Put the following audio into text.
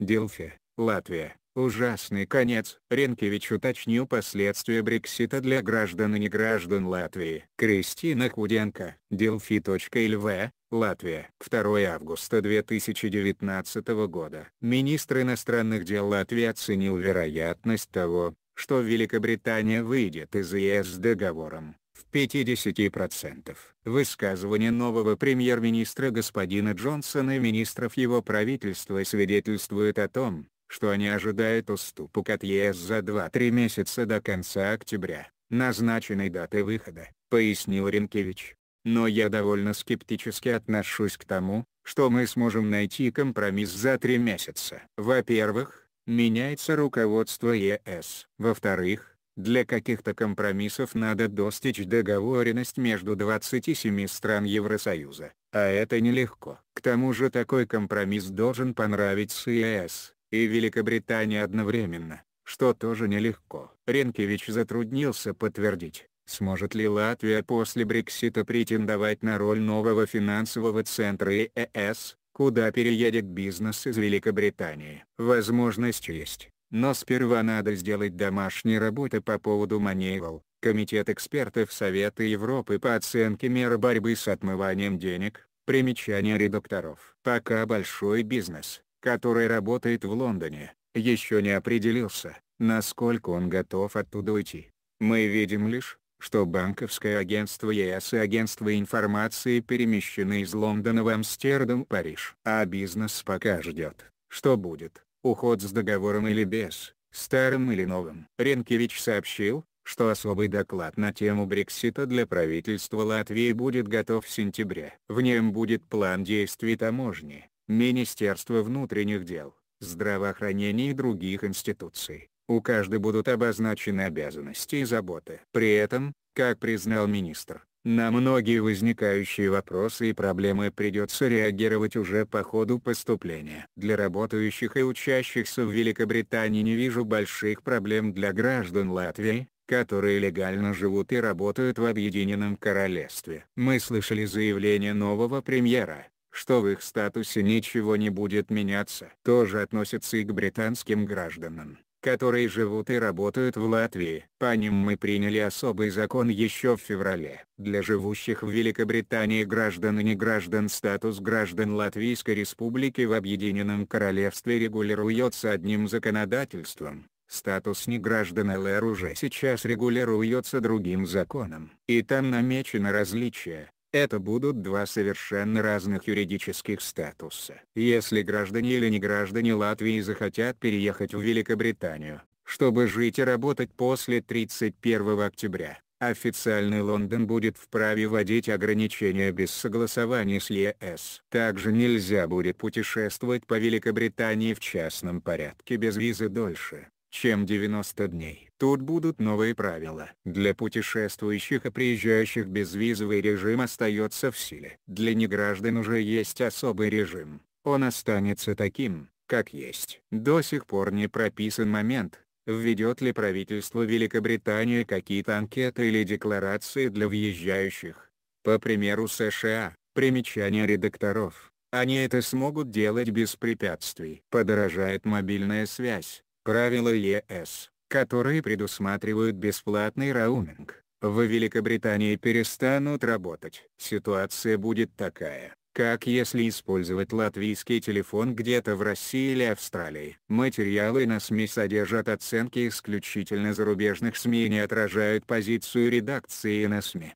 Дилфи, Латвия. Ужасный конец. Ренкевич уточнил последствия Брексита для граждан и не граждан Латвии. Кристина Худенко, Delphi.lv, Латвия. 2 августа 2019 года. Министр иностранных дел Латвии оценил вероятность того, что Великобритания выйдет из ЕС договором, в 50%. Высказывания нового премьер-министра господина Джонсона и министров его правительства свидетельствуют о том, что они ожидают уступок от ЕС за 2-3 месяца до конца октября, назначенной даты выхода, пояснил Ренкевич. Но я довольно скептически отношусь к тому, что мы сможем найти компромисс за три месяца. Во-первых, меняется руководство ЕС. Во-вторых, для каких-то компромиссов надо достичь договоренность между 27 стран Евросоюза, а это нелегко. К тому же такой компромисс должен понравиться и ЕС, и Великобритании одновременно, что тоже нелегко. Ренкевич затруднился подтвердить, сможет ли Латвия после Брексита претендовать на роль нового финансового центра ЕС, куда переедет бизнес из Великобритании. Возможность есть, но сперва надо сделать домашние работы по поводу маневел. Комитет экспертов Совета Европы по оценке мер борьбы с отмыванием денег, примечание редакторов. Пока большой бизнес, который работает в Лондоне, еще не определился, насколько он готов оттуда уйти. Мы видим лишь, что банковское агентство ЕС и агентство информации перемещены из Лондона в Амстердам-Париж. А бизнес пока ждет, что будет уход с договором или без, старым или новым. Ренкевич сообщил, что особый доклад на тему Брексита для правительства Латвии будет готов в сентябре. В нем будет план действий таможни, Министерства внутренних дел, здравоохранения и других институций. У каждой будут обозначены обязанности и заботы. При этом, как признал министр, на многие возникающие вопросы и проблемы придется реагировать уже по ходу поступления. Для работающих и учащихся в Великобритании не вижу больших проблем для граждан Латвии, которые легально живут и работают в Объединенном Королевстве. Мы слышали заявление нового премьера, что в их статусе ничего не будет меняться. Тоже относится и к британским гражданам которые живут и работают в Латвии. По ним мы приняли особый закон еще в феврале. Для живущих в Великобритании граждан и неграждан статус граждан Латвийской Республики в Объединенном Королевстве регулируется одним законодательством. Статус неграждан ЛР уже сейчас регулируется другим законом. И там намечено различие, это будут два совершенно разных юридических статуса. Если граждане или не граждане Латвии захотят переехать в Великобританию, чтобы жить и работать после 31 октября, Официальный Лондон будет вправе вводить ограничения без согласования с ЕС. Также нельзя будет путешествовать по Великобритании в частном порядке без визы дольше, чем 90 дней. Тут будут новые правила. Для путешествующих и приезжающих безвизовый режим остается в силе. Для неграждан уже есть особый режим. Он останется таким, как есть. До сих пор не прописан момент, введет ли правительство Великобритании какие-то анкеты или декларации для въезжающих. По примеру США, примечания редакторов, они это смогут делать без препятствий. Подорожает мобильная связь правила ЕС, которые предусматривают бесплатный роуминг, в Великобритании перестанут работать. Ситуация будет такая, как если использовать латвийский телефон где-то в России или Австралии. Материалы на СМИ содержат оценки исключительно зарубежных СМИ и не отражают позицию редакции на СМИ.